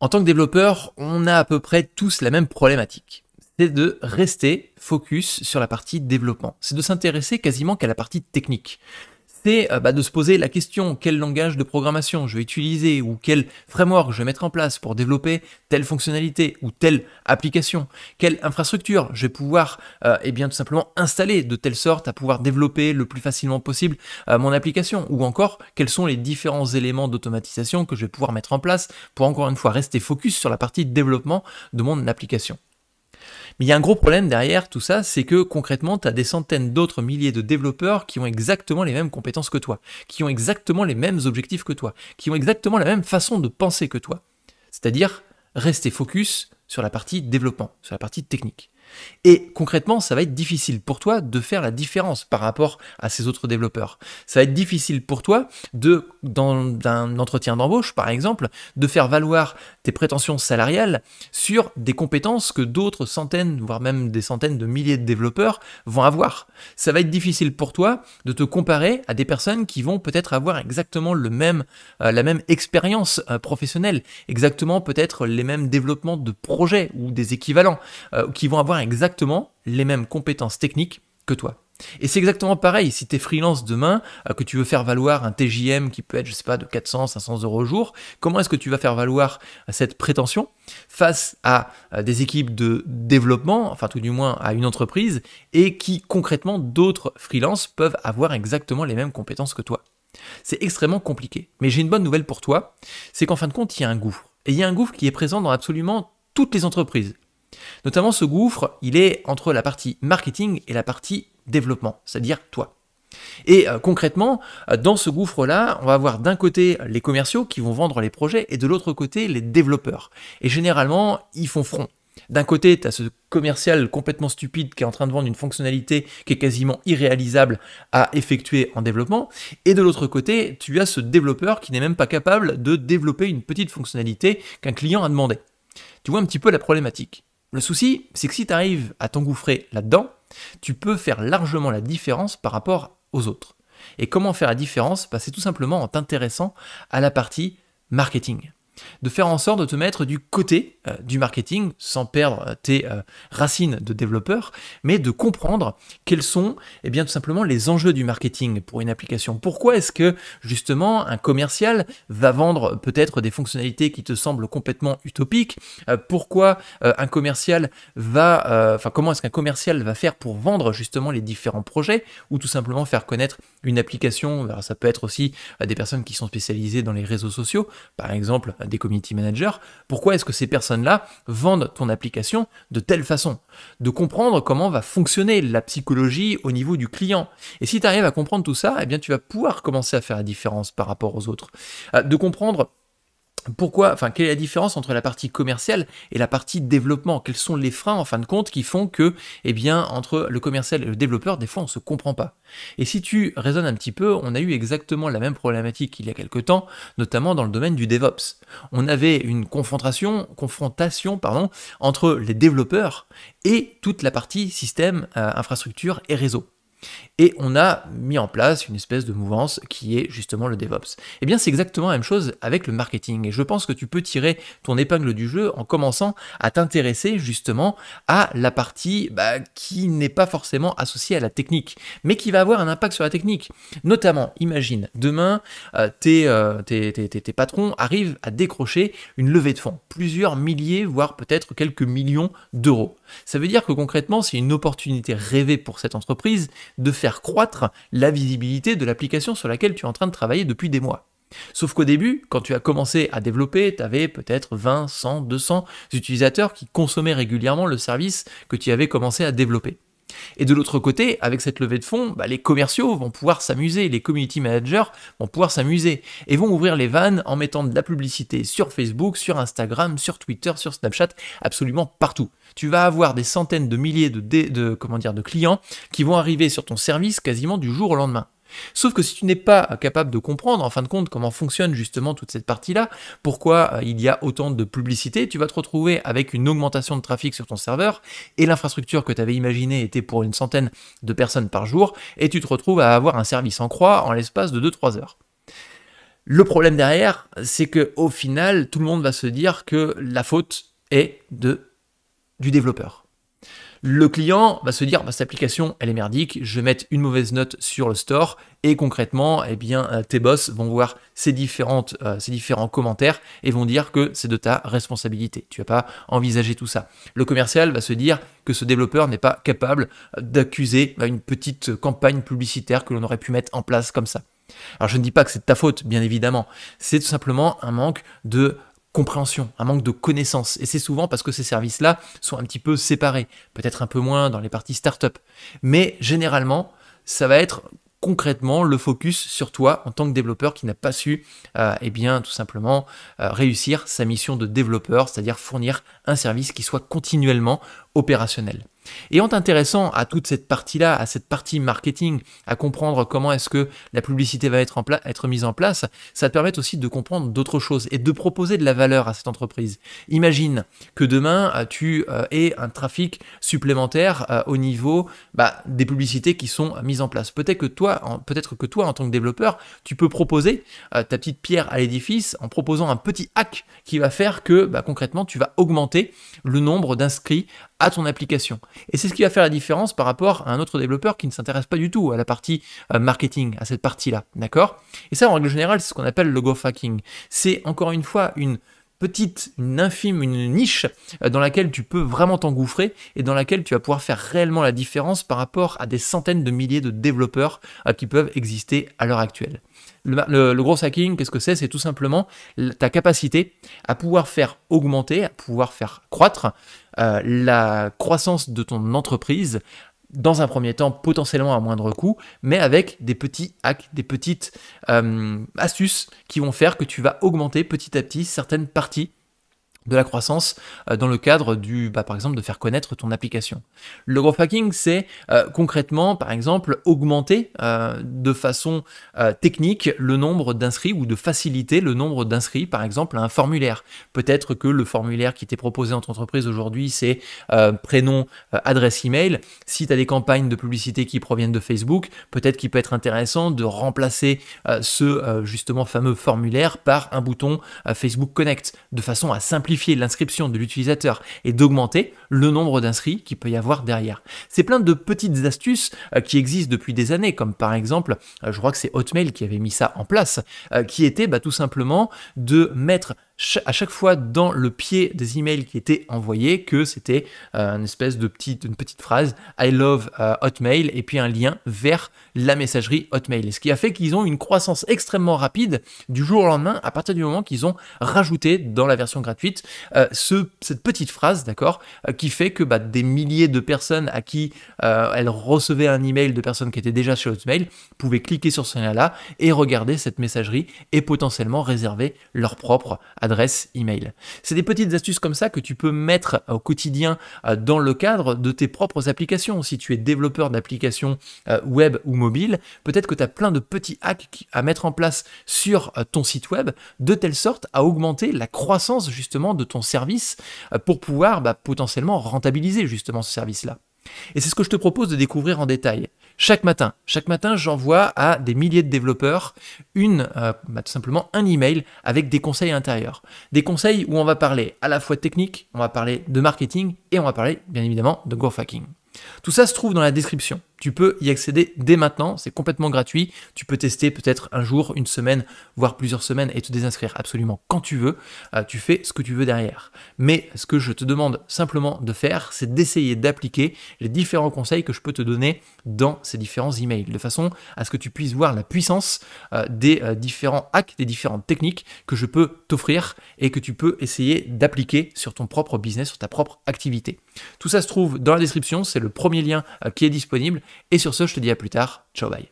En tant que développeur, on a à peu près tous la même problématique. C'est de rester focus sur la partie développement. C'est de s'intéresser quasiment qu'à la partie technique c'est euh, bah, de se poser la question quel langage de programmation je vais utiliser ou quel framework je vais mettre en place pour développer telle fonctionnalité ou telle application, quelle infrastructure je vais pouvoir euh, eh bien tout simplement installer de telle sorte à pouvoir développer le plus facilement possible euh, mon application ou encore quels sont les différents éléments d'automatisation que je vais pouvoir mettre en place pour encore une fois rester focus sur la partie développement de mon application. Mais il y a un gros problème derrière tout ça, c'est que concrètement, tu as des centaines d'autres milliers de développeurs qui ont exactement les mêmes compétences que toi, qui ont exactement les mêmes objectifs que toi, qui ont exactement la même façon de penser que toi. C'est-à-dire rester focus sur la partie développement, sur la partie technique. Et concrètement, ça va être difficile pour toi de faire la différence par rapport à ces autres développeurs. Ça va être difficile pour toi de, dans un entretien d'embauche par exemple, de faire valoir tes prétentions salariales sur des compétences que d'autres centaines, voire même des centaines de milliers de développeurs vont avoir. Ça va être difficile pour toi de te comparer à des personnes qui vont peut-être avoir exactement le même, euh, la même expérience euh, professionnelle, exactement peut-être les mêmes développements de projets ou des équivalents, euh, qui vont avoir exactement les mêmes compétences techniques que toi. Et c'est exactement pareil, si tu es freelance demain, euh, que tu veux faire valoir un TJM qui peut être, je sais pas, de 400, 500 euros au jour, comment est-ce que tu vas faire valoir euh, cette prétention face à euh, des équipes de développement, enfin tout du moins à une entreprise, et qui concrètement d'autres freelances peuvent avoir exactement les mêmes compétences que toi C'est extrêmement compliqué. Mais j'ai une bonne nouvelle pour toi, c'est qu'en fin de compte, il y a un gouffre. Et il y a un gouffre qui est présent dans absolument toutes les entreprises. Notamment ce gouffre, il est entre la partie marketing et la partie développement, c'est-à-dire toi. Et euh, concrètement, euh, dans ce gouffre-là, on va avoir d'un côté les commerciaux qui vont vendre les projets et de l'autre côté les développeurs. Et généralement, ils font front. D'un côté, tu as ce commercial complètement stupide qui est en train de vendre une fonctionnalité qui est quasiment irréalisable à effectuer en développement. Et de l'autre côté, tu as ce développeur qui n'est même pas capable de développer une petite fonctionnalité qu'un client a demandé. Tu vois un petit peu la problématique. Le souci, c'est que si tu arrives à t'engouffrer là-dedans, tu peux faire largement la différence par rapport aux autres. Et comment faire la différence bah, C'est tout simplement en t'intéressant à la partie marketing de faire en sorte de te mettre du côté euh, du marketing sans perdre euh, tes euh, racines de développeur, mais de comprendre quels sont eh bien, tout simplement les enjeux du marketing pour une application. Pourquoi est-ce que justement un commercial va vendre peut-être des fonctionnalités qui te semblent complètement utopiques Pourquoi un commercial va, enfin comment est-ce qu'un commercial va faire pour vendre justement les différents projets ou tout simplement faire connaître une application Ça peut être aussi des personnes qui sont spécialisées dans les réseaux sociaux, par exemple des community managers, pourquoi est-ce que ces personnes-là vendent ton application de telle façon De comprendre comment va fonctionner la psychologie au niveau du client. Et si tu arrives à comprendre tout ça, eh bien tu vas pouvoir commencer à faire la différence par rapport aux autres. Ah, de comprendre pourquoi, enfin, quelle est la différence entre la partie commerciale et la partie développement Quels sont les freins, en fin de compte, qui font que, eh bien, entre le commercial et le développeur, des fois, on ne se comprend pas. Et si tu raisonnes un petit peu, on a eu exactement la même problématique il y a quelque temps, notamment dans le domaine du DevOps. On avait une confrontation, confrontation, pardon, entre les développeurs et toute la partie système, euh, infrastructure et réseau. Et on a mis en place une espèce de mouvance qui est justement le DevOps. Et eh bien c'est exactement la même chose avec le marketing. Et je pense que tu peux tirer ton épingle du jeu en commençant à t'intéresser justement à la partie bah, qui n'est pas forcément associée à la technique, mais qui va avoir un impact sur la technique. Notamment, imagine, demain, euh, euh, tes patrons arrivent à décrocher une levée de fonds, plusieurs milliers, voire peut-être quelques millions d'euros. Ça veut dire que concrètement, c'est une opportunité rêvée pour cette entreprise de faire croître la visibilité de l'application sur laquelle tu es en train de travailler depuis des mois. Sauf qu'au début, quand tu as commencé à développer, tu avais peut-être 20, 100, 200 utilisateurs qui consommaient régulièrement le service que tu avais commencé à développer. Et de l'autre côté, avec cette levée de fonds, bah, les commerciaux vont pouvoir s'amuser, les community managers vont pouvoir s'amuser et vont ouvrir les vannes en mettant de la publicité sur Facebook, sur Instagram, sur Twitter, sur Snapchat, absolument partout. Tu vas avoir des centaines de milliers de, de, comment dire, de clients qui vont arriver sur ton service quasiment du jour au lendemain. Sauf que si tu n'es pas capable de comprendre, en fin de compte, comment fonctionne justement toute cette partie-là, pourquoi euh, il y a autant de publicité, tu vas te retrouver avec une augmentation de trafic sur ton serveur, et l'infrastructure que tu avais imaginée était pour une centaine de personnes par jour, et tu te retrouves à avoir un service en croix en l'espace de 2-3 heures. Le problème derrière, c'est que au final, tout le monde va se dire que la faute est de, du développeur. Le client va se dire, bah, cette application, elle est merdique, je vais mettre une mauvaise note sur le store, et concrètement, eh bien, euh, tes boss vont voir ces, différentes, euh, ces différents commentaires et vont dire que c'est de ta responsabilité. Tu n'as pas envisagé tout ça. Le commercial va se dire que ce développeur n'est pas capable euh, d'accuser bah, une petite campagne publicitaire que l'on aurait pu mettre en place comme ça. Alors je ne dis pas que c'est de ta faute, bien évidemment. C'est tout simplement un manque de compréhension, un manque de connaissance. Et c'est souvent parce que ces services-là sont un petit peu séparés, peut-être un peu moins dans les parties start-up. Mais généralement, ça va être concrètement le focus sur toi en tant que développeur qui n'a pas su et euh, eh bien tout simplement euh, réussir sa mission de développeur, c'est-à-dire fournir un service qui soit continuellement opérationnel. Et en t'intéressant à toute cette partie-là, à cette partie marketing, à comprendre comment est-ce que la publicité va être, mise en place, ça te permet aussi de comprendre d'autres choses et de proposer de la valeur à cette entreprise. Imagine que demain, euh, tu euh, aies un trafic supplémentaire euh, au niveau bah, des publicités qui sont mises en place. Peut-être que toi, peut-être que toi, en tant que développeur, tu peux proposer ta petite pierre à l'édifice en proposant un petit hack qui va faire que bah, concrètement, tu vas augmenter le nombre d'inscrits à ton application. Et c'est ce qui va faire la différence par rapport à un autre développeur qui ne s'intéresse pas du tout à la partie euh, marketing, à cette partie-là, d'accord Et ça, en règle générale, c'est ce qu'on appelle le go C'est encore une fois une petite, une infime, une niche euh, dans laquelle tu peux vraiment t'engouffrer et dans laquelle tu vas pouvoir faire réellement la différence par rapport à des centaines de milliers de développeurs euh, qui peuvent exister à l'heure actuelle. Le, gros hacking, qu'est-ce que c'est C'est tout simplement ta capacité à pouvoir faire augmenter, à pouvoir faire croître euh, la croissance de ton entreprise dans un premier temps potentiellement à moindre coût, mais avec des petits hacks, des petites euh, astuces qui vont faire que tu vas augmenter petit à petit certaines parties de la croissance euh, dans le cadre du, bah, par exemple, de faire connaître ton application. Le growth hacking, c'est euh, concrètement, par exemple, augmenter euh, de façon technique le nombre d'inscrits ou de faciliter le nombre d'inscrits, par exemple, à un formulaire. Peut-être que le formulaire qui t'est proposé en entreprise aujourd'hui, c'est prénom, adresse email. Si tu as des campagnes de publicité qui proviennent de Facebook, peut-être qu'il peut être intéressant de remplacer ce justement fameux formulaire par un bouton Facebook Connect, de façon à simplifier l'inscription de l'utilisateur et d'augmenter le nombre d'inscrits qu'il peut y avoir derrière. C'est plein de petites astuces euh, qui existent depuis des années, comme par exemple, euh, je crois que c'est Hotmail qui avait mis ça en place, euh, qui était bah, tout simplement de mettre à chaque fois dans le pied des emails qui étaient envoyés que c'était euh, une espèce de petite, une petite phrase I love euh, Hotmail et puis un lien vers la messagerie Hotmail. ce qui a fait qu'ils ont une croissance extrêmement rapide du jour au lendemain à partir du moment qu'ils ont rajouté dans la version gratuite euh, ce, cette petite phrase, d'accord, qui fait que bah, des milliers de personnes à qui elles recevaient un email de personnes qui étaient déjà chez Hotmail pouvaient cliquer sur ce lien-là et regarder cette messagerie et potentiellement réserver leur propre adresse adresse email. C'est des petites astuces comme ça que tu peux mettre au quotidien euh, dans le cadre de tes propres applications. Si tu es développeur d'applications euh, web ou mobile, peut-être que tu as plein de petits hacks à mettre en place sur euh, ton site web de telle sorte à augmenter la croissance justement de ton service pour pouvoir bah, potentiellement rentabiliser justement ce service-là. Et c'est ce que je te propose de découvrir en détail chaque matin. Chaque matin, j'envoie à des milliers de développeurs une, euh, bah, tout simplement un email avec des conseils intérieurs, Des conseils où on va parler à la fois de technique, on va parler de marketing et on va parler bien évidemment de GoFucking. Tout ça se trouve dans la description tu peux y accéder dès maintenant, c'est complètement gratuit. Tu peux tester peut-être un jour, une semaine, voire plusieurs semaines et te désinscrire absolument quand tu veux. Euh, tu fais ce que tu veux derrière. Mais ce que je te demande simplement de faire, c'est d'essayer d'appliquer les différents conseils que je peux te donner dans ces différents emails, de façon à ce que tu puisses voir la puissance euh, des euh, différents hacks, des différentes techniques que je peux t'offrir et que tu peux essayer d'appliquer sur ton propre business, sur ta propre activité. Tout ça se trouve dans la description, c'est le premier lien qui est disponible. Et sur ce, je te dis à plus tard. Ciao, bye.